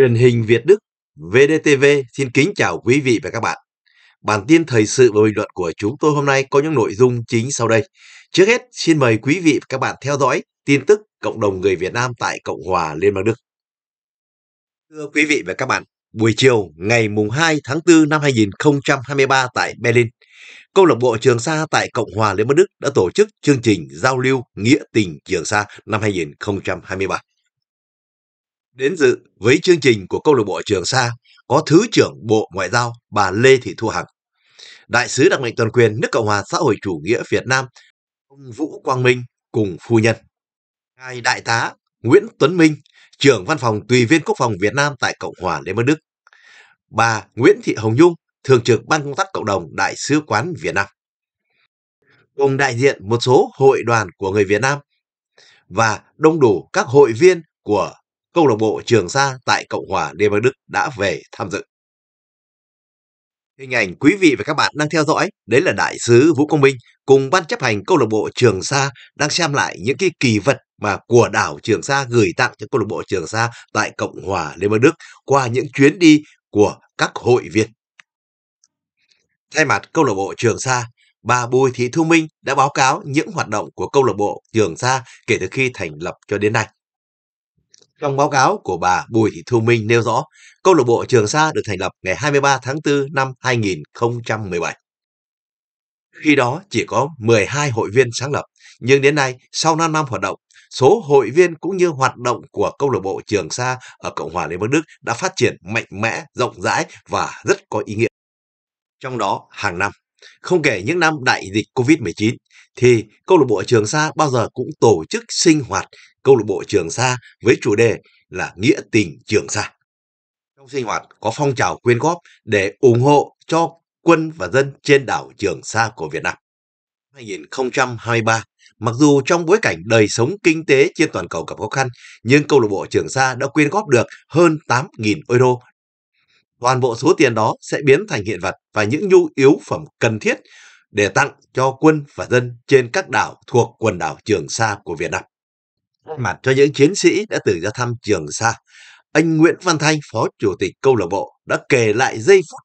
Truyền hình Việt Đức VDTV xin kính chào quý vị và các bạn. Bản tin thời sự và bình luận của chúng tôi hôm nay có những nội dung chính sau đây. Trước hết, xin mời quý vị và các bạn theo dõi tin tức cộng đồng người Việt Nam tại Cộng hòa Liên bang Đức. Thưa quý vị và các bạn, buổi chiều ngày mùng 2 tháng 4 năm 2023 tại Berlin, Câu lạc bộ Trường Sa tại Cộng hòa Liên bang Đức đã tổ chức chương trình giao lưu nghĩa tình Trường Sa năm 2023. Đến dự với chương trình của câu lạc bộ Trường Sa có Thứ trưởng Bộ Ngoại giao bà Lê Thị Thu Hằng, Đại sứ đặc mệnh toàn quyền nước Cộng hòa xã hội chủ nghĩa Việt Nam ông Vũ Quang Minh cùng phu nhân, ngài Đại tá Nguyễn Tuấn Minh, trưởng văn phòng tùy viên quốc phòng Việt Nam tại Cộng hòa Liên bang Đức, bà Nguyễn Thị Hồng Nhung, thường trực ban công tác cộng đồng Đại sứ quán Việt Nam, cùng đại diện một số hội đoàn của người Việt Nam và đông đủ các hội viên của câu lạc bộ Trường Sa tại Cộng hòa Liên bang Đức đã về tham dự. Hình ảnh quý vị và các bạn đang theo dõi, đấy là đại sứ Vũ Công Minh cùng ban chấp hành câu lạc bộ Trường Sa đang xem lại những cái kỳ vật mà của đảo Trường Sa gửi tặng cho câu lạc bộ Trường Sa tại Cộng hòa Liên bang Đức qua những chuyến đi của các hội viên. Thay mặt câu lạc bộ Trường Sa, bà Bùi Thị Thu Minh đã báo cáo những hoạt động của câu lạc bộ Trường Sa kể từ khi thành lập cho đến nay. Trong báo cáo của bà Bùi Thị Thu Minh nêu rõ, câu lạc bộ Trường Sa được thành lập ngày 23 tháng 4 năm 2017. Khi đó chỉ có 12 hội viên sáng lập, nhưng đến nay sau 5 năm hoạt động, số hội viên cũng như hoạt động của câu lạc bộ Trường Sa ở Cộng hòa Liên bang Đức đã phát triển mạnh mẽ, rộng rãi và rất có ý nghĩa. Trong đó, hàng năm, không kể những năm đại dịch Covid-19, thì câu lạc bộ Trường Sa bao giờ cũng tổ chức sinh hoạt câu lạc bộ Trường Sa với chủ đề là Nghĩa tình Trường Sa. Trong sinh hoạt có phong trào quyên góp để ủng hộ cho quân và dân trên đảo Trường Sa của Việt Nam. 2023, mặc dù trong bối cảnh đời sống kinh tế trên toàn cầu gặp khó khăn, nhưng câu lạc bộ Trường Sa đã quyên góp được hơn 8.000 euro. Toàn bộ số tiền đó sẽ biến thành hiện vật và những nhu yếu phẩm cần thiết để tặng cho quân và dân trên các đảo thuộc quần đảo Trường Sa của Việt Nam thay mặt cho những chiến sĩ đã từ ra thăm Trường Sa, anh Nguyễn Văn Thanh, Phó Chủ tịch câu lạc bộ đã kể lại giây phút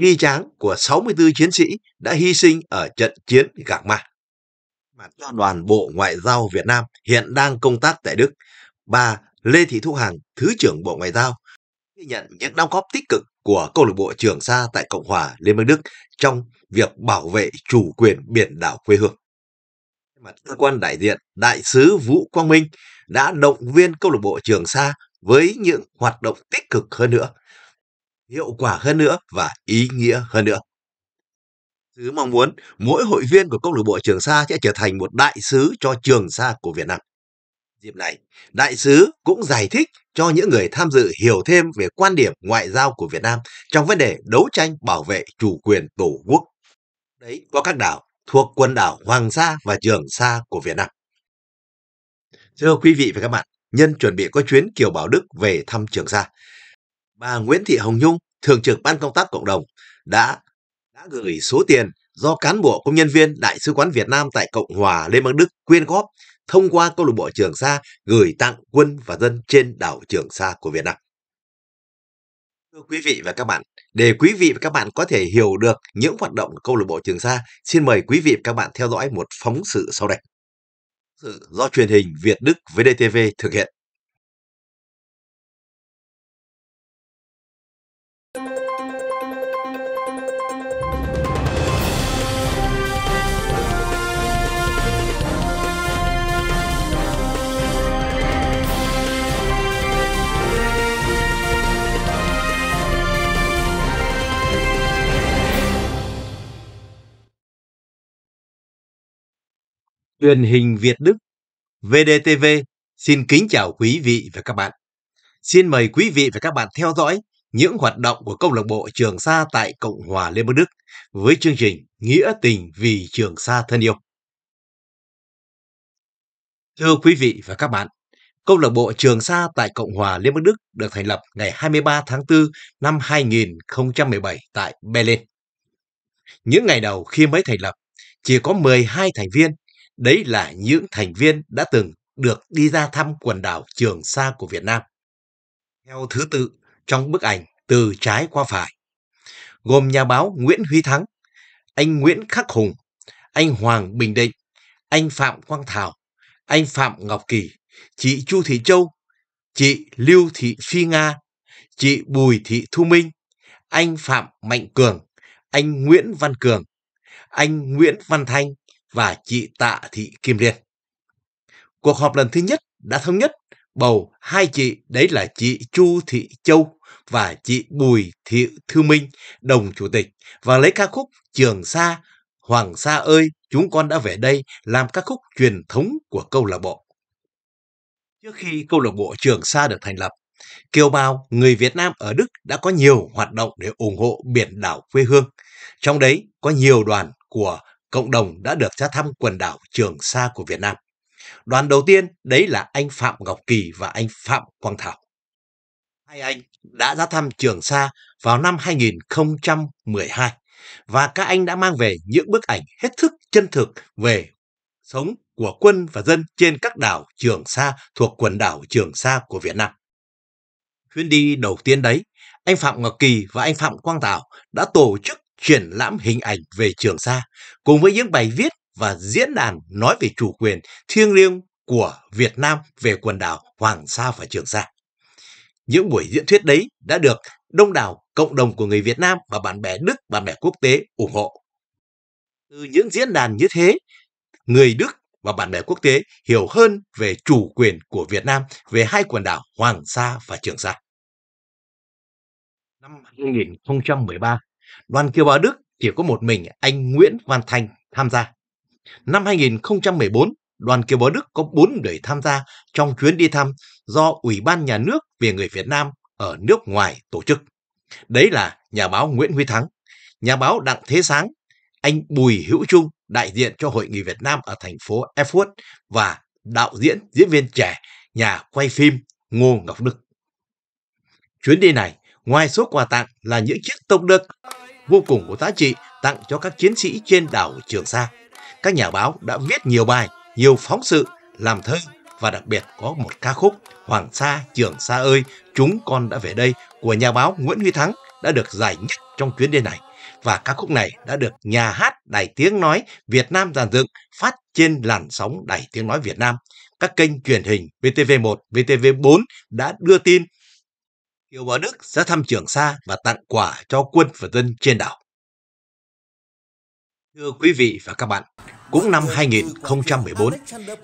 ghi tráng của 64 chiến sĩ đã hy sinh ở trận chiến Gạc Ma. Mặt cho đoàn Bộ Ngoại giao Việt Nam hiện đang công tác tại Đức, bà Lê Thị Thu Hằng, Thứ trưởng Bộ Ngoại giao, ghi nhận những đóng góp tích cực của câu lạc bộ Trường Sa tại Cộng hòa Liên bang Đức trong việc bảo vệ chủ quyền biển đảo quê hương mà cơ quan đại diện đại sứ Vũ Quang Minh đã động viên câu lạc bộ Trường Sa với những hoạt động tích cực hơn nữa, hiệu quả hơn nữa và ý nghĩa hơn nữa. Sứ mong muốn mỗi hội viên của câu lạc bộ Trường Sa sẽ trở thành một đại sứ cho Trường Sa của Việt Nam. Dịp này, đại sứ cũng giải thích cho những người tham dự hiểu thêm về quan điểm ngoại giao của Việt Nam trong vấn đề đấu tranh bảo vệ chủ quyền Tổ quốc. Đấy, có các đảo thuộc quần đảo Hoàng Sa và Trường Sa của Việt Nam. Thưa quý vị và các bạn, nhân chuẩn bị có chuyến Kiều Bảo Đức về thăm Trường Sa, bà Nguyễn Thị Hồng Nhung, Thường trực Ban Công tác Cộng đồng, đã đã gửi số tiền do cán bộ công nhân viên Đại sứ quán Việt Nam tại Cộng hòa Liên bang Đức quyên góp thông qua câu lạc bộ Trường Sa gửi tặng quân và dân trên đảo Trường Sa của Việt Nam. Thưa quý vị và các bạn, để quý vị và các bạn có thể hiểu được những hoạt động của câu lạc bộ Trường Sa, xin mời quý vị và các bạn theo dõi một phóng sự sau đây. Sự do truyền hình Việt Đức VDTV thực hiện. Truyền hình Việt Đức VDTV xin kính chào quý vị và các bạn. Xin mời quý vị và các bạn theo dõi những hoạt động của câu lạc bộ Trường Sa tại Cộng hòa Liên bang Đức với chương trình Nghĩa tình vì Trường Sa thân yêu. Thưa quý vị và các bạn, Câu lạc bộ Trường Sa tại Cộng hòa Liên bang Đức được thành lập ngày 23 tháng 4 năm 2017 tại Berlin. Những ngày đầu khi mới thành lập, chỉ có 12 thành viên Đấy là những thành viên đã từng được đi ra thăm quần đảo Trường Sa của Việt Nam. Theo thứ tự trong bức ảnh từ trái qua phải, gồm nhà báo Nguyễn Huy Thắng, anh Nguyễn Khắc Hùng, anh Hoàng Bình Định, anh Phạm Quang Thảo, anh Phạm Ngọc Kỳ, chị Chu Thị Châu, chị Lưu Thị Phi Nga, chị Bùi Thị Thu Minh, anh Phạm Mạnh Cường, anh Nguyễn Văn Cường, anh Nguyễn Văn Thanh và chị Tạ Thị Kim Liên. Cuộc họp lần thứ nhất đã thống nhất bầu hai chị đấy là chị Chu Thị Châu và chị Bùi Thị Thư Minh đồng chủ tịch và lấy ca khúc Trường Sa Hoàng Sa ơi chúng con đã về đây làm ca khúc truyền thống của câu lạc bộ. Trước khi câu lạc bộ Trường Sa được thành lập, Kiều bào người Việt Nam ở Đức đã có nhiều hoạt động để ủng hộ biển đảo quê hương. Trong đấy có nhiều đoàn của cộng đồng đã được ra thăm quần đảo Trường Sa của Việt Nam. Đoàn đầu tiên đấy là anh Phạm Ngọc Kỳ và anh Phạm Quang Thảo. Hai anh đã ra thăm Trường Sa vào năm 2012 và các anh đã mang về những bức ảnh hết sức chân thực về sống của quân và dân trên các đảo Trường Sa thuộc quần đảo Trường Sa của Việt Nam. Chuyến đi đầu tiên đấy, anh Phạm Ngọc Kỳ và anh Phạm Quang Thảo đã tổ chức triển lãm hình ảnh về Trường Sa cùng với những bài viết và diễn đàn nói về chủ quyền thiêng liêng của Việt Nam về quần đảo Hoàng Sa và Trường Sa. Những buổi diễn thuyết đấy đã được đông đảo cộng đồng của người Việt Nam và bạn bè Đức, bạn bè quốc tế ủng hộ. Từ những diễn đàn như thế, người Đức và bạn bè quốc tế hiểu hơn về chủ quyền của Việt Nam về hai quần đảo Hoàng Sa và Trường Sa. Năm 2013, Đoàn kiều bào Đức chỉ có một mình anh Nguyễn Văn Thành tham gia. Năm 2014, đoàn kiều bào Đức có 4 người tham gia trong chuyến đi thăm do Ủy ban Nhà nước về người Việt Nam ở nước ngoài tổ chức. Đấy là nhà báo Nguyễn Huy Thắng, nhà báo Đặng Thế Sáng, anh Bùi Hữu Trung đại diện cho Hội nghị Việt Nam ở thành phố Erfurt và đạo diễn, diễn viên trẻ, nhà quay phim Ngô Ngọc Đức. Chuyến đi này Ngoài số quà tặng là những chiếc tông đực vô cùng có giá trị tặng cho các chiến sĩ trên đảo Trường Sa. Các nhà báo đã viết nhiều bài, nhiều phóng sự, làm thơ và đặc biệt có một ca khúc Hoàng Sa Trường Sa ơi chúng con đã về đây của nhà báo Nguyễn Huy Thắng đã được giải nhất trong chuyến đi này và ca khúc này đã được nhà hát Đài Tiếng Nói Việt Nam giàn dựng phát trên làn sóng Đài Tiếng Nói Việt Nam. Các kênh truyền hình VTV1, VTV4 đã đưa tin Kiều Bảo Đức sẽ thăm Trường Sa và tặng quà cho quân và dân trên đảo. Thưa quý vị và các bạn, cũng năm 2014,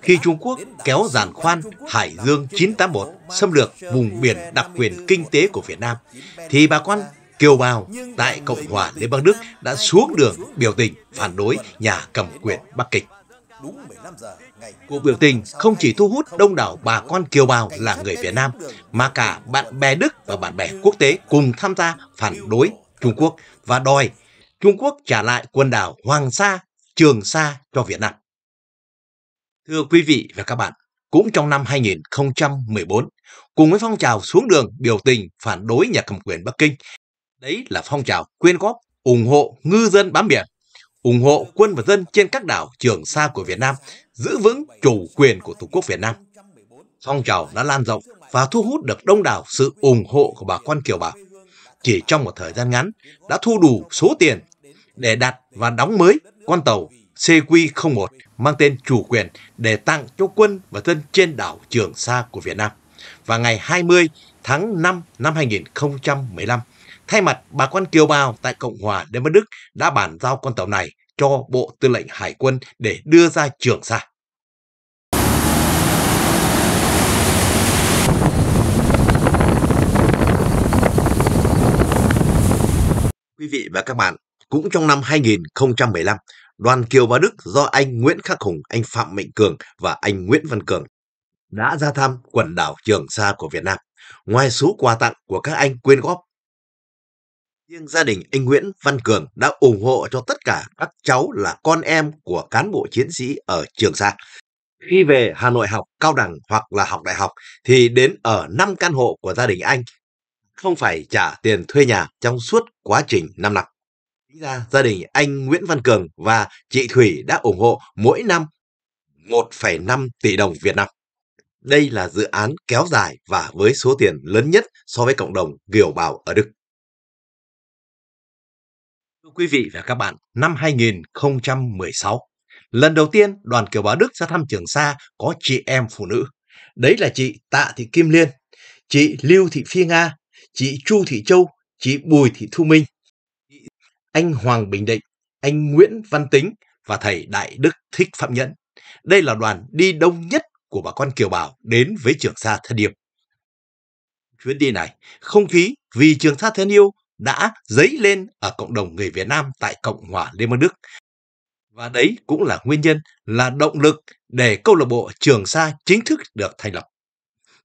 khi Trung Quốc kéo giàn khoan Hải Dương 981 xâm lược vùng biển đặc quyền kinh tế của Việt Nam, thì bà Quan kiều bào tại Cộng hòa Liên bang Đức đã xuống đường biểu tình phản đối nhà cầm quyền Bắc Kinh. Cuộc biểu tình không chỉ thu hút đông đảo bà con kiều bào là người Việt Nam mà cả bạn bè Đức và bạn bè quốc tế cùng tham gia phản đối Trung Quốc và đòi Trung Quốc trả lại quần đảo Hoàng Sa, Trường Sa cho Việt Nam. Thưa quý vị và các bạn, cũng trong năm 2014, cùng với phong trào xuống đường biểu tình phản đối nhà cầm quyền Bắc Kinh, đấy là phong trào quyên góp ủng hộ ngư dân bám biển ủng hộ quân và dân trên các đảo Trường Sa của Việt Nam, giữ vững chủ quyền của Tổ quốc Việt Nam. Phong trào đã lan rộng và thu hút được đông đảo sự ủng hộ của bà con kiều bào. Chỉ trong một thời gian ngắn đã thu đủ số tiền để đặt và đóng mới con tàu CQ01 mang tên chủ quyền để tặng cho quân và dân trên đảo Trường Sa của Việt Nam. Và ngày 20 tháng 5 năm 2015, Thay mặt bà con kiều bào tại Cộng hòa Liên bang Đức đã bàn giao con tàu này cho Bộ Tư lệnh Hải quân để đưa ra Trường Sa. Quý vị và các bạn, cũng trong năm 2015, đoàn kiều vào Đức do anh Nguyễn Khắc Hùng, anh Phạm Mạnh Cường và anh Nguyễn Văn Cường đã ra thăm quần đảo Trường Sa của Việt Nam. Ngoài số quà tặng của các anh quyên góp riêng gia đình anh Nguyễn Văn Cường đã ủng hộ cho tất cả các cháu là con em của cán bộ chiến sĩ ở Trường Sa. Khi về Hà Nội học cao đẳng hoặc là học đại học thì đến ở 5 căn hộ của gia đình anh, không phải trả tiền thuê nhà trong suốt quá trình 5 năm. ra gia đình anh Nguyễn Văn Cường và chị Thủy đã ủng hộ mỗi năm 1,5 tỷ đồng Việt Nam. Đây là dự án kéo dài và với số tiền lớn nhất so với cộng đồng kiều bào ở Đức quý vị và các bạn, năm 2016, lần đầu tiên đoàn kiều bào Đức ra thăm Trường Sa có chị em phụ nữ. Đấy là chị Tạ Thị Kim Liên, chị Lưu Thị Phi Nga, chị Chu Thị Châu, chị Bùi Thị Thu Minh, anh Hoàng Bình Định, anh Nguyễn Văn Tính và thầy Đại Đức Thích Phạm Nhẫn. Đây là đoàn đi đông nhất của bà con kiều bào đến với Trường Sa thời điểm Chuyến đi này, không khí vì Trường Sa thân yêu đã dấy lên ở cộng đồng người Việt Nam tại Cộng hòa Liên bang Đức. Và đấy cũng là nguyên nhân là động lực để câu lạc bộ Trường Sa chính thức được thành lập.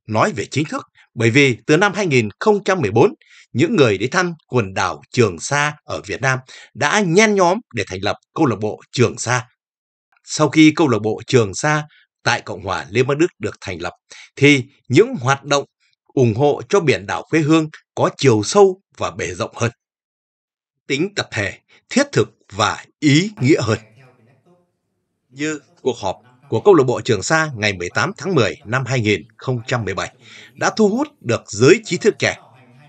Nói về chính thức, bởi vì từ năm 2014, những người đến thăm quần đảo Trường Sa ở Việt Nam đã nhen nhóm để thành lập câu lạc bộ Trường Sa. Sau khi câu lạc bộ Trường Sa tại Cộng hòa Liên bang Đức được thành lập thì những hoạt động ủng hộ cho biển đảo quê hương có chiều sâu và bề rộng hơn. Tính tập thể, thiết thực và ý nghĩa hơn. Như cuộc họp của câu lạc bộ Trường Sa ngày 18 tháng 10 năm 2017 đã thu hút được giới trí thức trẻ.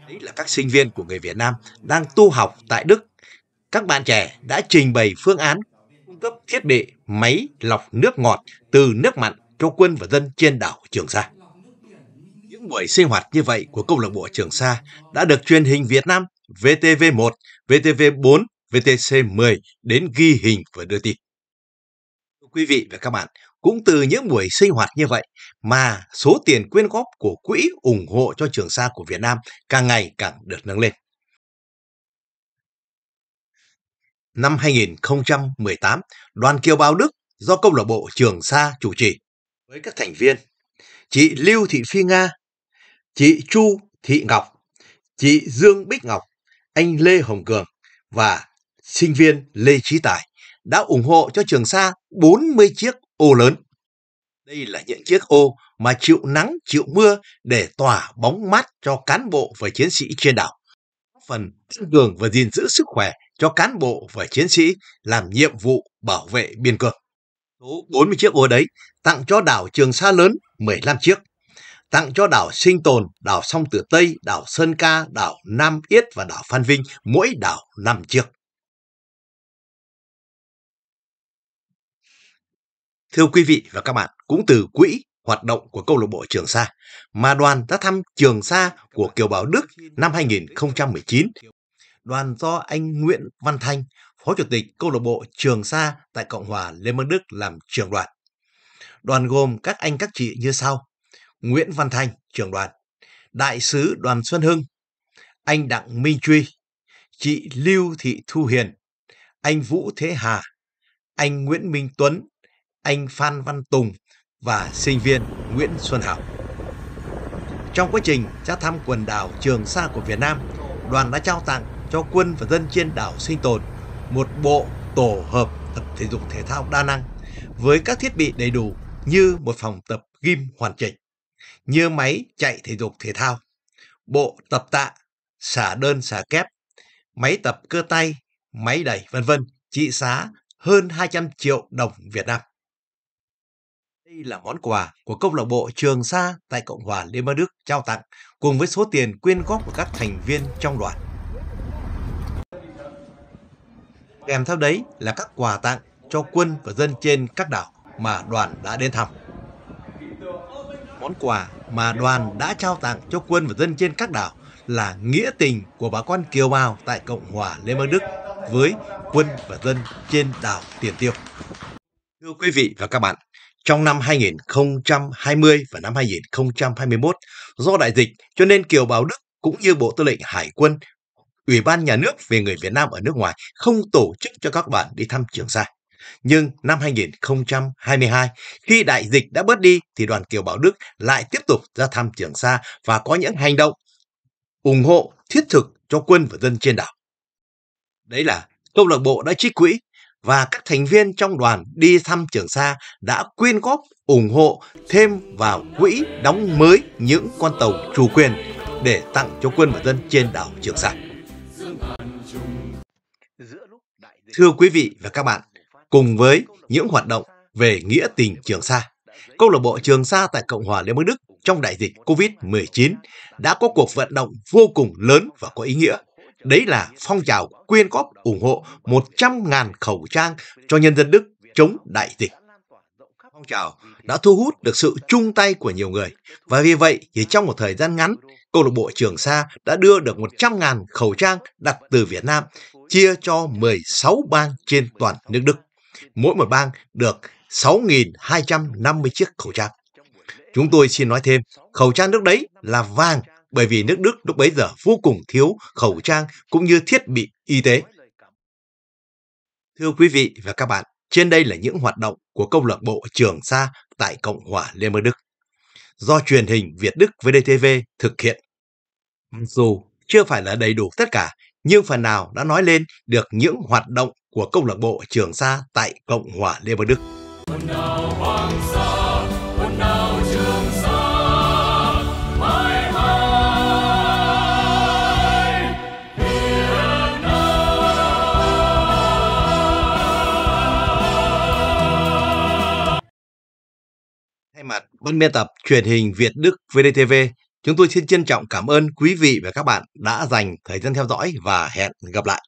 Đấy là các sinh viên của người Việt Nam đang tu học tại Đức. Các bạn trẻ đã trình bày phương án cung cấp thiết bị máy lọc nước ngọt từ nước mặn cho quân và dân trên đảo Trường Sa buổi sinh hoạt như vậy của câu lạc bộ Trường Sa đã được truyền hình Việt Nam VTV1, VTV4, VTC10 đến ghi hình và đưa tin. Quý vị và các bạn, cũng từ những buổi sinh hoạt như vậy mà số tiền quyên góp của quỹ ủng hộ cho Trường Sa của Việt Nam càng ngày càng được nâng lên. Năm 2018, Đoàn Kiều Bào Đức do câu lạc bộ Trường Sa chủ trì với các thành viên chị Lưu Thị Phi Nga, chị Chu Thị Ngọc, chị Dương Bích Ngọc, anh Lê Hồng Cường và sinh viên Lê Trí Tài đã ủng hộ cho Trường Sa 40 chiếc ô lớn. Đây là những chiếc ô mà chịu nắng, chịu mưa để tỏa bóng mát cho cán bộ và chiến sĩ trên đảo. Phần tăng cường và gìn giữ sức khỏe cho cán bộ và chiến sĩ làm nhiệm vụ bảo vệ biên cương. Số 40 chiếc ô đấy tặng cho đảo Trường Sa lớn 15 chiếc tặng cho đảo Sinh Tồn, đảo Song Tử Tây, đảo Sơn Ca, đảo Nam Yết và đảo Phan Vinh, mỗi đảo 5 chiếc. Thưa quý vị và các bạn, cũng từ quỹ hoạt động của câu lạc bộ Trường Sa mà đoàn đã thăm Trường Sa của Kiều Bảo Đức năm 2019. Đoàn do anh Nguyễn Văn Thanh, Phó Chủ tịch câu lạc bộ Trường Sa tại Cộng hòa Liên bang Đức làm trường đoàn. Đoàn gồm các anh các chị như sau: Nguyễn Văn Thanh, trưởng đoàn, Đại sứ Đoàn Xuân Hưng, anh Đặng Minh Truy, chị Lưu Thị Thu Hiền, anh Vũ Thế Hà, anh Nguyễn Minh Tuấn, anh Phan Văn Tùng và sinh viên Nguyễn Xuân Hảo. Trong quá trình ra thăm quần đảo Trường Sa của Việt Nam, đoàn đã trao tặng cho quân và dân trên đảo sinh tồn một bộ tổ hợp tập thể dục thể thao đa năng với các thiết bị đầy đủ như một phòng tập gym hoàn chỉnh như máy chạy thể dục thể thao, bộ tập tạ, xả đơn xả kép, máy tập cơ tay, máy đẩy vân vân trị giá hơn 200 triệu đồng Việt Nam. Đây là món quà của câu lạc bộ Trường Sa tại Cộng hòa Liên bang Đức trao tặng cùng với số tiền quyên góp của các thành viên trong đoàn. Kèm theo đấy là các quà tặng cho quân và dân trên các đảo mà đoàn đã đến thăm món quà mà đoàn đã trao tặng cho quân và dân trên các đảo là nghĩa tình của bà con kiều bào tại Cộng hòa Liên bang Đức với quân và dân trên đảo Tiền Tiêu. Thưa quý vị và các bạn, trong năm 2020 và năm 2021, do đại dịch cho nên kiều bào Đức cũng như Bộ Tư lệnh Hải quân Ủy ban Nhà nước về người Việt Nam ở nước ngoài không tổ chức cho các bạn đi thăm Trường Sa. Nhưng năm 2022, khi đại dịch đã bớt đi thì đoàn kiều Bảo Đức lại tiếp tục ra thăm Trường Sa và có những hành động ủng hộ thiết thực cho quân và dân trên đảo. Đấy là câu lạc bộ đã trích quỹ và các thành viên trong đoàn đi thăm Trường Sa đã quyên góp ủng hộ thêm vào quỹ đóng mới những con tàu chủ quyền để tặng cho quân và dân trên đảo Trường Sa. Thưa quý vị và các bạn, cùng với những hoạt động về nghĩa tình Trường Sa. Câu lạc bộ Trường Sa tại Cộng hòa Liên bang Đức trong đại dịch COVID-19 đã có cuộc vận động vô cùng lớn và có ý nghĩa. Đấy là phong trào quyên góp ủng hộ 100.000 khẩu trang cho nhân dân Đức chống đại dịch. Phong trào đã thu hút được sự chung tay của nhiều người và vì vậy chỉ trong một thời gian ngắn, câu lạc bộ Trường Sa đã đưa được 100.000 khẩu trang đặt từ Việt Nam chia cho 16 bang trên toàn nước Đức mỗi một bang được 6.250 chiếc khẩu trang. Chúng tôi xin nói thêm, khẩu trang nước đấy là vàng bởi vì nước Đức lúc bấy giờ vô cùng thiếu khẩu trang cũng như thiết bị y tế. Thưa quý vị và các bạn, trên đây là những hoạt động của câu lạc bộ Trường Sa tại Cộng hòa Liên bang Đức do truyền hình Việt Đức VDTV thực hiện. Dù chưa phải là đầy đủ tất cả, nhưng phần nào đã nói lên được những hoạt động của câu lạc bộ Trường Sa tại Cộng hòa Liên bang Đức. Thay mặt ban biên tập truyền hình Việt Đức VDTV, Chúng tôi xin trân trọng cảm ơn quý vị và các bạn đã dành thời gian theo dõi và hẹn gặp lại.